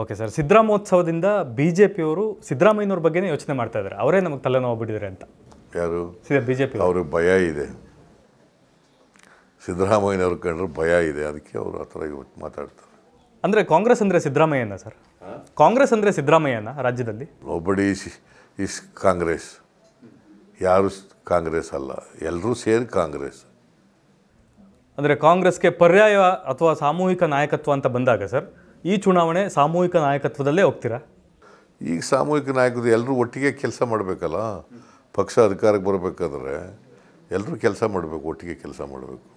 okay sir ಸಿದ್ದರಾಮೋತ್ಸವದಿಂದ ಬಿ ಜೆ ಪಿಯವರು ಸಿದ್ದರಾಮಯ್ಯನವ್ರ ಬಗ್ಗೆನೇ ಯೋಚನೆ ಮಾಡ್ತಾ ಇದ್ದಾರೆ ಅವರೇ ನಮಗೆ ತಲೆನೋವು ಬಿಟ್ಟಿದ್ದಾರೆ ಅಂತ ಯಾರು ಬಿ ಜೆ ಪಿ ಅವ್ರಿಗೆ ಭಯ ಇದೆ ಸಿದ್ದರಾಮಯ್ಯನವ್ರ ಕಂಡ್ರೆ ಭಯ ಇದೆ ಅದಕ್ಕೆ ಅವರು ಆ ಥರ ಮಾತಾಡ್ತಾರೆ ಅಂದರೆ ಕಾಂಗ್ರೆಸ್ ಅಂದರೆ ಸಿದ್ದರಾಮಯ್ಯನ ಸರ್ ಕಾಂಗ್ರೆಸ್ ಅಂದರೆ ಸಿದ್ದರಾಮಯ್ಯನ ರಾಜ್ಯದಲ್ಲಿ ಒಬ್ಬಡಿ ಇಸ್ ಕಾಂಗ್ರೆಸ್ ಯಾರು ಕಾಂಗ್ರೆಸ್ ಅಲ್ಲ ಎಲ್ಲರೂ ಸೇರಿ ಕಾಂಗ್ರೆಸ್ ಅಂದರೆ ಕಾಂಗ್ರೆಸ್ಗೆ ಪರ್ಯಾಯ ಅಥವಾ ಸಾಮೂಹಿಕ ನಾಯಕತ್ವ ಅಂತ ಬಂದಾಗ ಸರ್ ಈ ಚುನಾವಣೆ ಸಾಮೂಹಿಕ ನಾಯಕತ್ವದಲ್ಲೇ ಹೋಗ್ತೀರಾ ಈಗ ಸಾಮೂಹಿಕ ನಾಯಕರು ಎಲ್ಲರೂ ಒಟ್ಟಿಗೆ ಕೆಲಸ ಮಾಡಬೇಕಲ್ಲ ಪಕ್ಷ ಅಧಿಕಾರಕ್ಕೆ ಬರಬೇಕಾದ್ರೆ ಎಲ್ಲರೂ ಕೆಲಸ ಮಾಡಬೇಕು ಒಟ್ಟಿಗೆ ಕೆಲಸ ಮಾಡಬೇಕು